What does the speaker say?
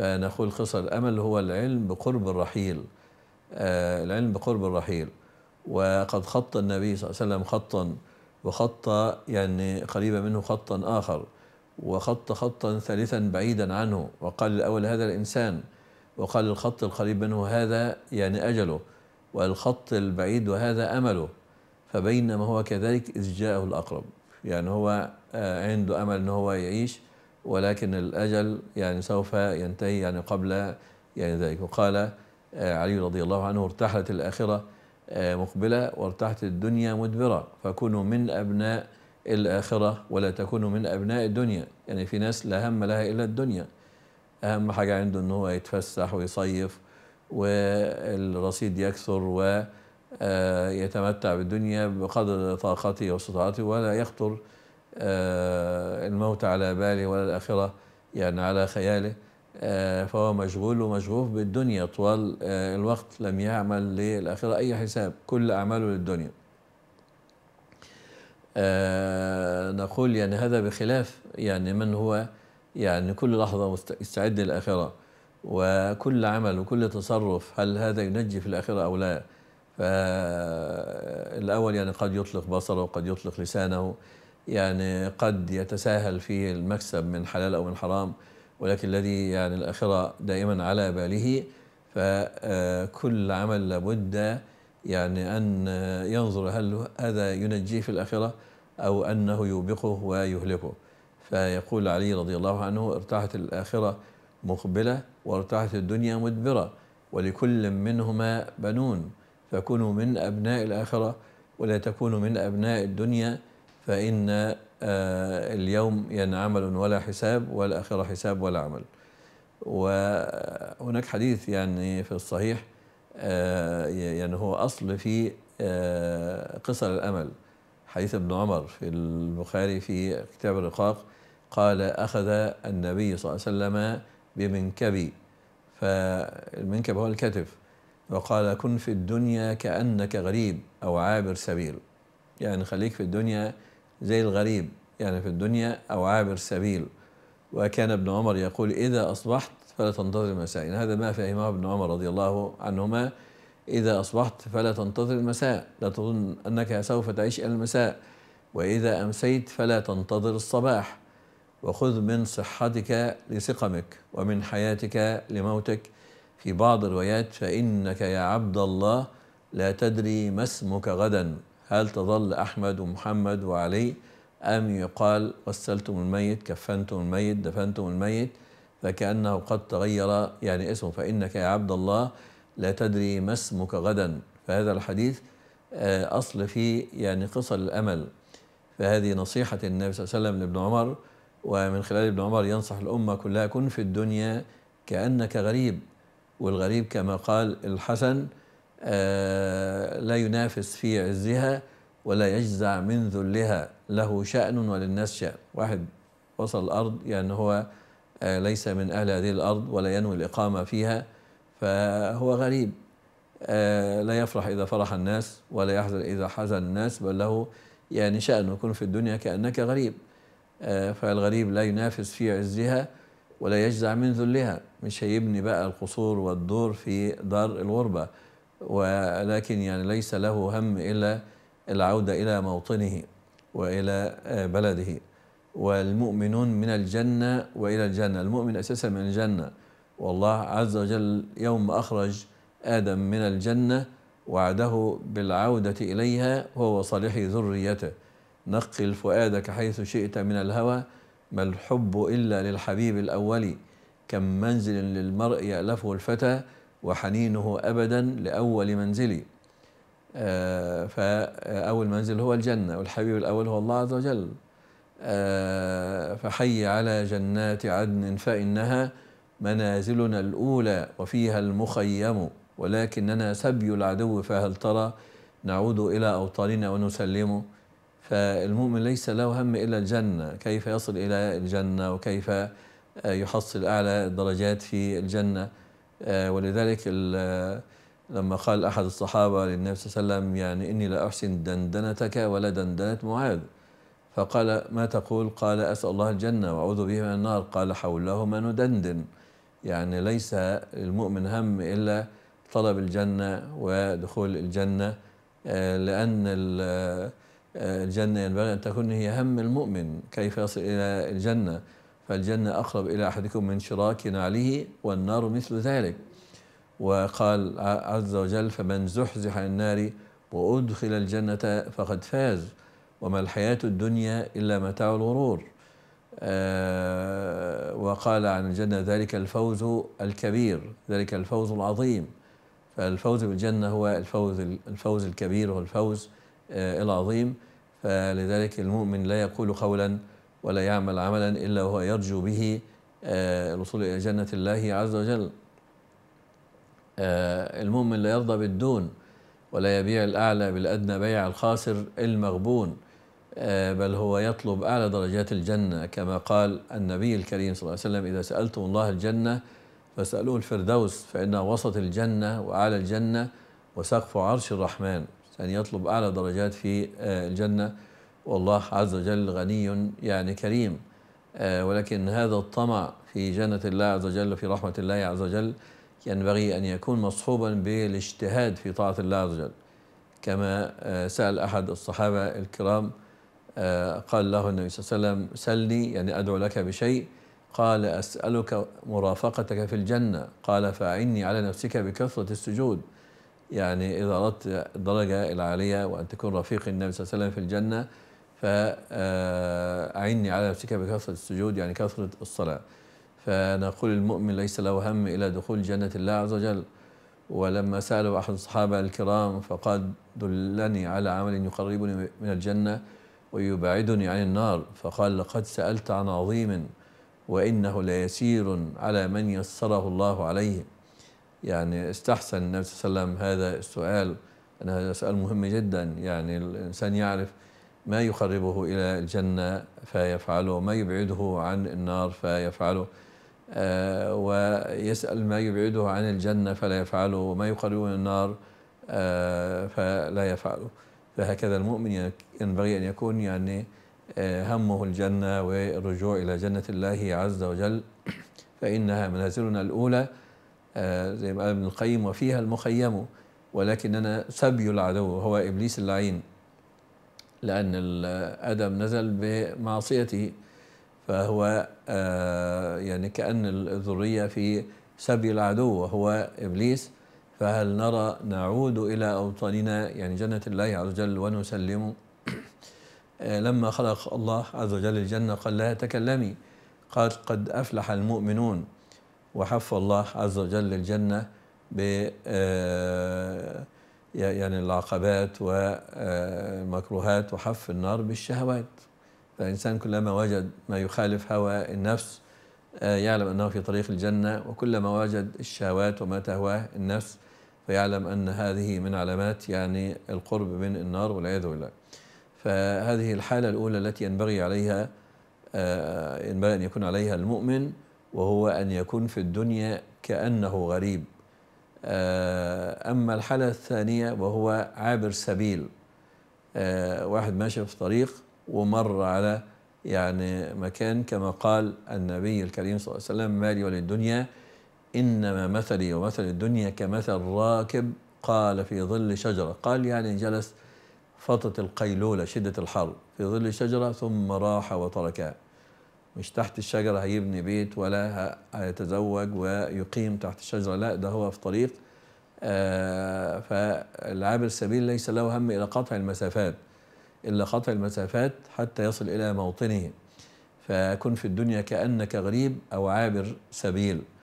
نقول قصة الأمل هو العلم بقرب الرحيل آه، العلم بقرب الرحيل وقد خط النبي صلى الله عليه وسلم خطا وخط يعني قريبا منه خطا آخر وخط خطا ثالثا بعيدا عنه وقال الأول هذا الإنسان وقال الخط القريب منه هذا يعني أجله والخط البعيد وهذا أمله فبينما هو كذلك إذ جاءه الأقرب يعني هو آه، عنده أمل أنه هو يعيش ولكن الأجل يعني سوف ينتهي يعني قبل يعني ذلك وقال آه، علي رضي الله عنه ارتحلت الآخرة آه، مقبلة وارتحت الدنيا مدبرة فكونوا من أبناء الآخرة ولا تكونوا من أبناء الدنيا يعني في ناس لا هم لها إلا الدنيا أهم حاجة عنده إن هو يتفسح ويصيف والرصيد يكثر ويتمتع آه، بالدنيا بقدر طاقته واستطاعته ولا يخطر آه، الموت على باله ولا الآخرة يعني على خياله آه، فهو مشغول ومشغوف بالدنيا طوال آه، الوقت لم يعمل للآخرة أي حساب كل أعماله للدنيا نقول يعني هذا بخلاف يعني من هو يعني كل لحظة مستعد للآخرة وكل عمل وكل تصرف هل هذا ينجي في الآخرة أو لا فالأول يعني قد يطلق بصره وقد يطلق لسانه يعني قد يتساهل فيه المكسب من حلال أو من حرام ولكن الذي يعني الآخرة دائما على باله فكل آه، عمل لابد يعني أن ينظر هل هذا ينجيه في الآخرة أو أنه يوبقه ويهلكه فيقول علي رضي الله عنه ارتاحت الآخرة مقبلة وارتاحت الدنيا مدبرة ولكل منهما بنون فكونوا من أبناء الآخرة ولا تكونوا من أبناء الدنيا فإن آه، اليوم يعني عمل ولا حساب والآخرة حساب ولا عمل وهناك حديث يعني في الصحيح آه، يعني هو أصل في آه، قصر الأمل حديث ابن عمر في البخاري في كتاب الرقاق قال أخذ النبي صلى الله عليه وسلم بمنكبي فالمنكب هو الكتف وقال كن في الدنيا كأنك غريب أو عابر سبيل يعني خليك في الدنيا زي الغريب يعني في الدنيا أو عابر سبيل وكان ابن عمر يقول إذا أصبحت فلا تنتظر المساء يعني هذا ما فهمه ابن عمر رضي الله عنهما إذا أصبحت فلا تنتظر المساء لا تظن أنك سوف تعيش إلى المساء وإذا أمسيت فلا تنتظر الصباح وخذ من صحتك لسقمك ومن حياتك لموتك في بعض الروايات فإنك يا عبد الله لا تدري ما اسمك غدا هل تظل أحمد ومحمد وعلي أم يقال غسلتم الميت كفنتم الميت دفنتم الميت فكأنه قد تغير يعني اسمه فإنك يا عبد الله لا تدري ما اسمك غدا فهذا الحديث آه، أصل فيه يعني قصر الأمل فهذه نصيحة النبي صلى الله عليه وسلم لابن عمر ومن خلال ابن عمر ينصح الأمة كلها كن في الدنيا كأنك غريب والغريب كما قال الحسن آه، لا ينافس في عزها ولا يجزع من ذلها له شأن وللناس شأن واحد وصل الأرض يعني هو آه، ليس من أهل هذه الأرض ولا ينوي الإقامة فيها فهو غريب آه، لا يفرح إذا فرح الناس ولا يحزن إذا حزن الناس بل له يعني شأن يكون في الدنيا كأنك غريب فالغريب لا ينافس في عزها ولا يجزع من ذلها مش هيبني بقى القصور والدور في دار الغربة ولكن يعني ليس له هم إلا العودة إلى موطنه وإلى آه، بلده والمؤمنون من الجنة وإلى الجنة المؤمن أساسا من الجنة والله عز وجل يوم أخرج آدم من الجنة وعده بالعودة إليها وهو صالح ذريته نقل فؤادك حيث شئت من الهوى ما الحب إلا للحبيب الأول كم منزل للمرء يألفه الفتى وحنينه أبدا لأول منزلي آه، فأول آه، منزل هو الجنة والحبيب الأول هو الله عز وجل آه، فحي على جنات عدن فإنها منازلنا الأولى وفيها المخيم ولكننا سبي العدو فهل ترى نعود إلى أوطاننا ونسلم فالمؤمن ليس له هم إلا الجنة كيف يصل إلى الجنة وكيف يحصل أعلى الدرجات في الجنة آه، ولذلك آه، لما قال أحد الصحابة للنبي صلى الله عليه وسلم يعني إني لا أحسن دندنتك ولا دندنة معاذ فقال ما تقول قال أسأل الله الجنة وأعوذ به من النار قال حولهما ندندن يعني ليس المؤمن هم إلا طلب الجنة ودخول الجنة آه، لأن الجنة ينبغي أن تكون هي هم المؤمن كيف يصل إلى الجنة فالجنة أقرب إلى أحدكم من شراك نعله والنار مثل ذلك وقال عز وجل فمن زحزح عن النار وأدخل الجنة فقد فاز وما الحياة الدنيا إلا متاع الغرور آه وقال عن الجنة ذلك الفوز الكبير ذلك الفوز العظيم فالفوز بالجنة هو الفوز الفوز الكبير والفوز آه العظيم فلذلك المؤمن لا يقول قولا ولا يعمل عملا إلا وهو يرجو به آه، الوصول إلى جنة الله عز وجل آه، المؤمن لا يرضى بالدون ولا يبيع الأعلى بالأدنى بيع الخاسر المغبون آه، بل هو يطلب أعلى درجات الجنة كما قال النبي الكريم صلى الله عليه وسلم إذا سألتم الله الجنة فاسألوه الفردوس فإن وسط الجنة وأعلى الجنة وسقف عرش الرحمن أن يعني يطلب أعلى درجات في الجنة والله عز وجل غني يعني كريم آه، ولكن هذا الطمع في جنة الله عز وجل وفي رحمة الله عز وجل ينبغي أن يكون مصحوبا بالاجتهاد في طاعة الله عز وجل كما آه، سأل أحد الصحابة الكرام آه، قال له النبي صلى الله عليه وسلم سلني يعني أدعو لك بشيء قال أسألك مرافقتك في الجنة قال فأعني على نفسك بكثرة السجود يعني إذا أردت الدرجة العالية وأن تكون رفيق النبي صلى الله عليه وسلم في الجنة فأعني آه، على نفسك بكثرة السجود يعني كثرة الصلاة فنقول المؤمن ليس له هم إلى دخول جنة الله عز وجل ولما سأله أحد الصحابة الكرام فقال دلني على عمل يقربني من الجنة ويبعدني عن النار فقال لقد سألت عن عظيم وإنه ليسير على من يسره الله عليه يعني استحسن النبي صلى الله عليه وسلم هذا السؤال أنا هذا سؤال مهم جدا يعني الإنسان يعرف ما يقربه إلى الجنة فيفعله ما يبعده عن النار فيفعله آه، ويسأل ما يبعده عن الجنة فلا يفعله وما يقربه من النار آه، فلا يفعله فهكذا المؤمن ينبغي أن يكون يعني آه، همه الجنة والرجوع إلى جنة الله عز وجل فإنها منازلنا الأولى زي ما قال ابن القيم وفيها المخيم ولكننا سبي العدو هو إبليس اللعين لأن آدم نزل بمعصيته فهو آه، يعني كأن الذرية في سبي العدو وهو إبليس فهل نرى نعود إلى أوطاننا يعني جنة الله عز وجل ونسلم آه، لما خلق الله عز وجل الجنة قال لها تكلمي قال قد أفلح المؤمنون وحف الله عز وجل الجنة ب آه، يعني العقبات والمكروهات آه، وحف النار بالشهوات فالإنسان كلما وجد ما يخالف هوى النفس آه، يعلم أنه في طريق الجنة وكلما وجد الشهوات وما تهواه النفس فيعلم أن هذه من علامات يعني القرب من النار والعياذ بالله فهذه الحالة الأولى التي ينبغي عليها آه، ينبغي أن يكون عليها المؤمن وهو أن يكون في الدنيا كأنه غريب آه، أما الحالة الثانية وهو عابر سبيل آه، واحد ماشي في طريق ومر على يعني مكان كما قال النبي الكريم صلى الله عليه وسلم مالي وللدنيا إنما مثلي ومثل الدنيا كمثل راكب قال في ظل شجرة قال يعني جلس فترة القيلولة شدة الحر في ظل شجرة ثم راح وتركها مش تحت الشجرة هيبني بيت ولا هيتزوج ويقيم تحت الشجرة لا ده هو في طريق آه فالعابر السبيل ليس له هم إلى قطع المسافات إلا قطع المسافات حتى يصل إلى موطنه فكن في الدنيا كأنك غريب أو عابر سبيل